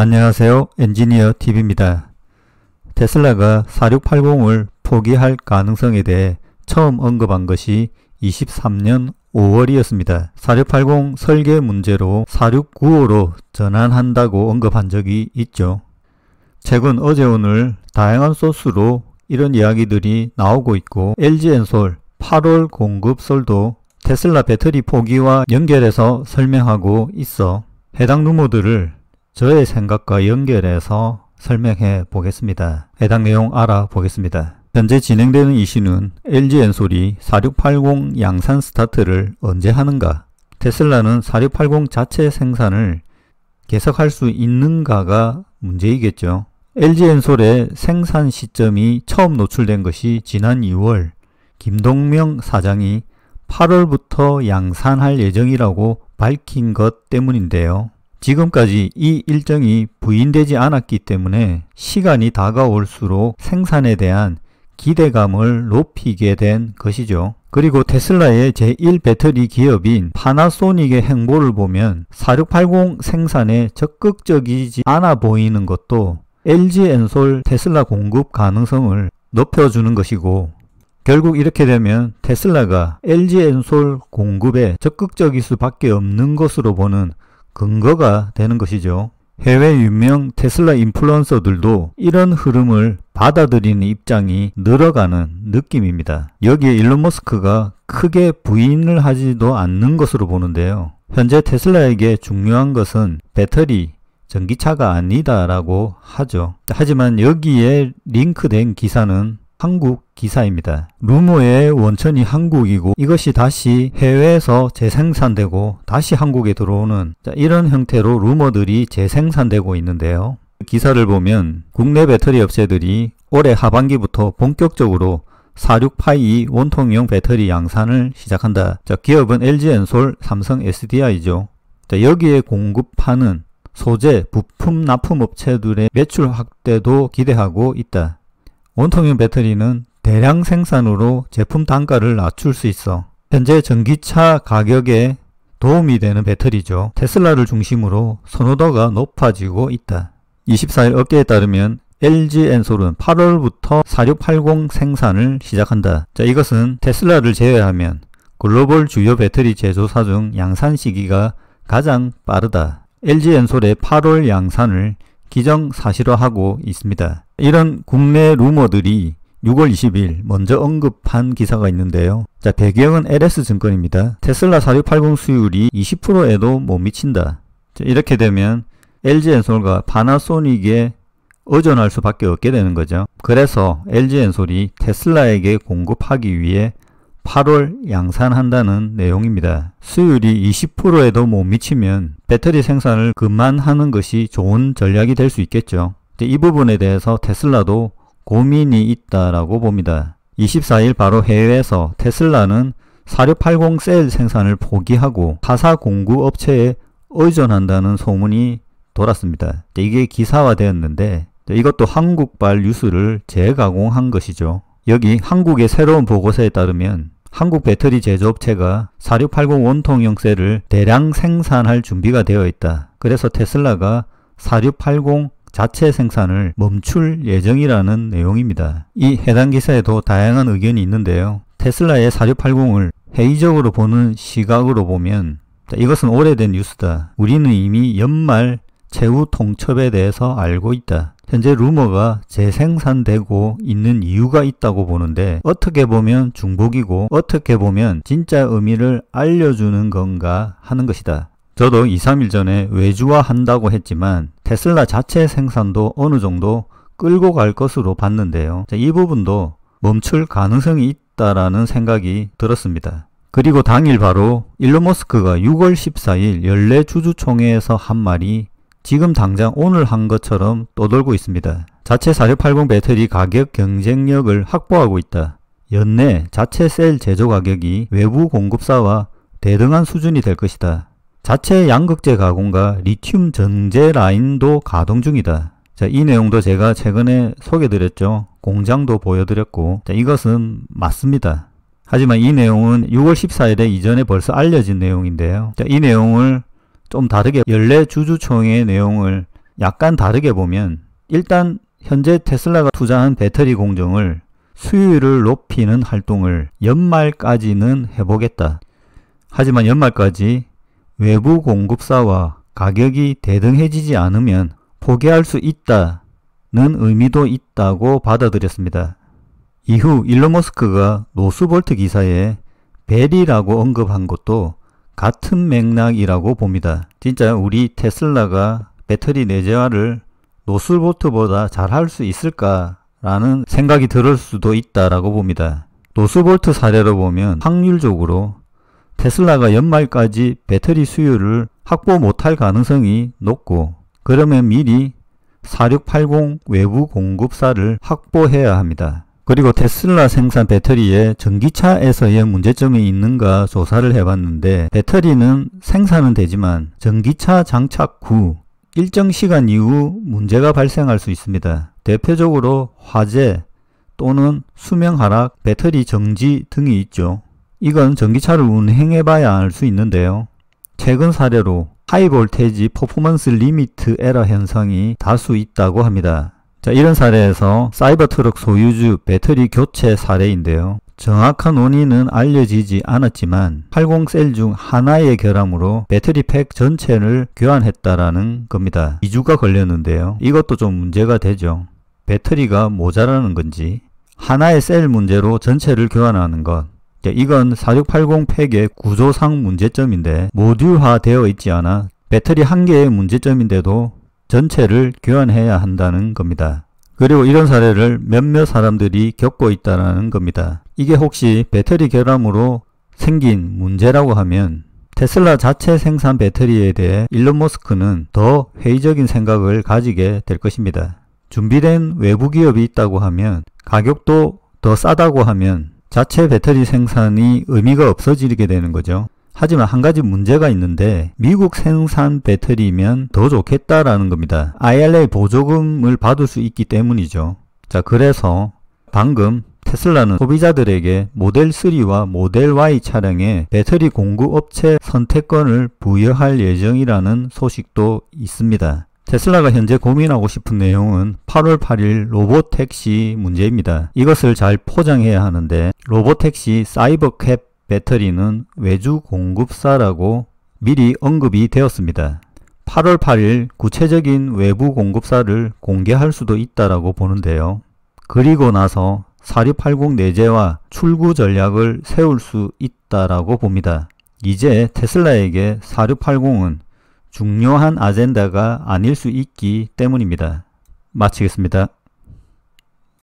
안녕하세요. 엔지니어 TV입니다. 테슬라가 4680을 포기할 가능성에 대해 처음 언급한 것이 23년 5월이었습니다. 4680 설계 문제로 4695로 전환한다고 언급한 적이 있죠. 최근 어제 오늘 다양한 소스로 이런 이야기들이 나오고 있고 LG엔솔 8월 공급설도 테슬라 배터리 포기와 연결해서 설명하고 있어 해당 루머들을 저의 생각과 연결해서 설명해 보겠습니다. 해당 내용 알아보겠습니다. 현재 진행되는 이슈는 LG 엔솔이 4680 양산 스타트를 언제 하는가, 테슬라는 4680 자체 생산을 계속할 수 있는가가 문제이겠죠. LG 엔솔의 생산 시점이 처음 노출된 것이 지난 2월 김동명 사장이 8월부터 양산할 예정이라고 밝힌 것 때문인데요. 지금까지 이 일정이 부인되지 않았기 때문에 시간이 다가올수록 생산에 대한 기대감을 높이게 된 것이죠. 그리고 테슬라의 제1 배터리 기업인 파나소닉의 행보를 보면 4680 생산에 적극적이지 않아 보이는 것도 LG 엔솔 테슬라 공급 가능성을 높여주는 것이고 결국 이렇게 되면 테슬라가 LG 엔솔 공급에 적극적일 수밖에 없는 것으로 보는 근거가 되는 것이죠. 해외 유명 테슬라 인플루언서들도 이런 흐름을 받아들이는 입장이 늘어가는 느낌입니다. 여기에 일론 머스크가 크게 부인을 하지도 않는 것으로 보는데요. 현재 테슬라에게 중요한 것은 배터리, 전기차가 아니다라고 하죠. 하지만 여기에 링크된 기사는 한국 기사입니다. 루머의 원천이 한국이고 이것이 다시 해외에서 재생산되고 다시 한국에 들어오는 이런 형태로 루머들이 재생산되고 있는데요. 기사를 보면 국내 배터리 업체들이 올해 하반기부터 본격적으로 4682 원통형 배터리 양산을 시작한다. 자, 기업은 LG엔솔, 삼성 SDI죠. 자, 여기에 공급하는 소재, 부품 납품 업체들의 매출 확대도 기대하고 있다. 온통형 배터리는 대량 생산으로 제품 단가를 낮출 수 있어 현재 전기차 가격에 도움이 되는 배터리죠. 테슬라를 중심으로 선호도가 높아지고 있다. 24일 업계에 따르면 LG 엔솔은 8월부터 4680 생산을 시작한다. 자, 이것은 테슬라를 제외하면 글로벌 주요 배터리 제조사 중 양산 시기가 가장 빠르다. LG 엔솔의 8월 양산을 기정사실화하고 있습니다. 이런 국내 루머들이 6월 20일 먼저 언급한 기사가 있는데요. 자, 배경은 LS증권입니다. 테슬라 4680 수율이 20%에도 못 미친다. 자, 이렇게 되면 LG엔솔과 파나소닉에 의존할 수밖에 없게 되는 거죠. 그래서 LG엔솔이 테슬라에게 공급하기 위해 8월 양산한다는 내용입니다. 수율이 20%에도 못 미치면 배터리 생산을 그만하는 것이 좋은 전략이 될 수 있겠죠. 이 부분에 대해서 테슬라도 고민이 있다라고 봅니다. 24일 바로 해외에서 테슬라는 4680 셀 생산을 포기하고 타사 공구 업체에 의존한다는 소문이 돌았습니다. 이게 기사화되었는데 이것도 한국발 뉴스를 재가공한 것이죠. 여기 한국의 새로운 보고서에 따르면 한국 배터리 제조업체가 4680 원통형 세를 대량 생산할 준비가 되어 있다. 그래서 테슬라가 4680 자체 생산을 멈출 예정이라는 내용입니다. 이 해당 기사에도 다양한 의견이 있는데요. 테슬라의 4680을 회의적으로 보는 시각으로 보면 이것은 오래된 뉴스다. 우리는 이미 연말 최후 통첩에 대해서 알고 있다. 현재 루머가 재생산되고 있는 이유가 있다고 보는데 어떻게 보면 중복이고 어떻게 보면 진짜 의미를 알려주는 건가 하는 것이다. 저도 2, 3일 전에 외주화 한다고 했지만 테슬라 자체 생산도 어느 정도 끌고 갈 것으로 봤는데요. 이 부분도 멈출 가능성이 있다라는 생각이 들었습니다. 그리고 당일 바로 일론 머스크가 6월 14일 연례 주주총회에서 한 말이 지금 당장 오늘 한 것처럼 떠돌고 있습니다. 자체 4680 배터리 가격 경쟁력을 확보하고 있다. 연내 자체 셀 제조 가격이 외부 공급사와 대등한 수준이 될 것이다. 자체 양극재 가공과 리튬 정제 라인도 가동 중이다. 자, 이 내용도 제가 최근에 소개드렸죠. 공장도 보여드렸고 자, 이것은 맞습니다. 하지만 이 내용은 6월 14일에 이전에 벌써 알려진 내용인데요. 자, 이 내용을 좀 다르게 연례 주주총회의 내용을 약간 다르게 보면 일단 현재 테슬라가 투자한 배터리 공정을 수율을 높이는 활동을 연말까지는 해보겠다. 하지만 연말까지 외부 공급사와 가격이 대등해지지 않으면 포기할 수 있다는 의미도 있다고 받아들였습니다. 이후 일론 머스크가 노스볼트 기사에 베리라고 언급한 것도 같은 맥락이라고 봅니다. 진짜 우리 테슬라가 배터리 내재화를 노스볼트보다 잘 할 수 있을까라는 생각이 들을 수도 있다라고 봅니다. 노스볼트 사례로 보면 확률적으로 테슬라가 연말까지 배터리 수요를 확보 못할 가능성이 높고 그러면 미리 4680 외부 공급사를 확보해야 합니다. 그리고 테슬라 생산 배터리에 전기차에서의 문제점이 있는가 조사를 해봤는데 배터리는 생산은 되지만 전기차 장착 후 일정 시간 이후 문제가 발생할 수 있습니다. 대표적으로 화재 또는 수명 하락, 배터리 정지 등이 있죠. 이건 전기차를 운행해 봐야 알 수 있는데요. 최근 사례로 하이볼테지 퍼포먼스 리미트 에러 현상이 다수 있다고 합니다. 자, 이런 사례에서 사이버트럭 소유주 배터리 교체 사례인데요. 정확한 원인은 알려지지 않았지만 80셀 중 하나의 결함으로 배터리팩 전체를 교환했다라는 겁니다. 2주가 걸렸는데요. 이것도 좀 문제가 되죠. 배터리가 모자라는 건지 하나의 셀 문제로 전체를 교환하는 것 이건 4680팩의 구조상 문제점인데 모듈화 되어 있지 않아 배터리 한 개의 문제점인데도 전체를 교환해야 한다는 겁니다. 그리고 이런 사례를 몇몇 사람들이 겪고 있다는 겁니다. 이게 혹시 배터리 결함으로 생긴 문제라고 하면 테슬라 자체 생산 배터리에 대해 일론 머스크는 더 회의적인 생각을 가지게 될 것입니다. 준비된 외부 기업이 있다고 하면 가격도 더 싸다고 하면 자체 배터리 생산이 의미가 없어지게 되는 거죠. 하지만 한 가지 문제가 있는데 미국 생산 배터리면 더 좋겠다라는 겁니다. IRA 보조금을 받을 수 있기 때문이죠. 자 그래서 방금 테슬라는 소비자들에게 모델3와 모델Y 차량에 배터리 공급업체 선택권을 부여할 예정이라는 소식도 있습니다. 테슬라가 현재 고민하고 싶은 내용은 8월 8일 로봇택시 문제입니다. 이것을 잘 포장해야 하는데 로봇택시 사이버캡 배터리는 외주 공급사라고 미리 언급이 되었습니다. 8월 8일 구체적인 외부 공급사를 공개할 수도 있다라고 보는데요. 그리고 나서 4680 내재와 출구 전략을 세울 수 있다라고 봅니다. 이제 테슬라에게 4680은 중요한 아젠다가 아닐 수 있기 때문입니다. 마치겠습니다.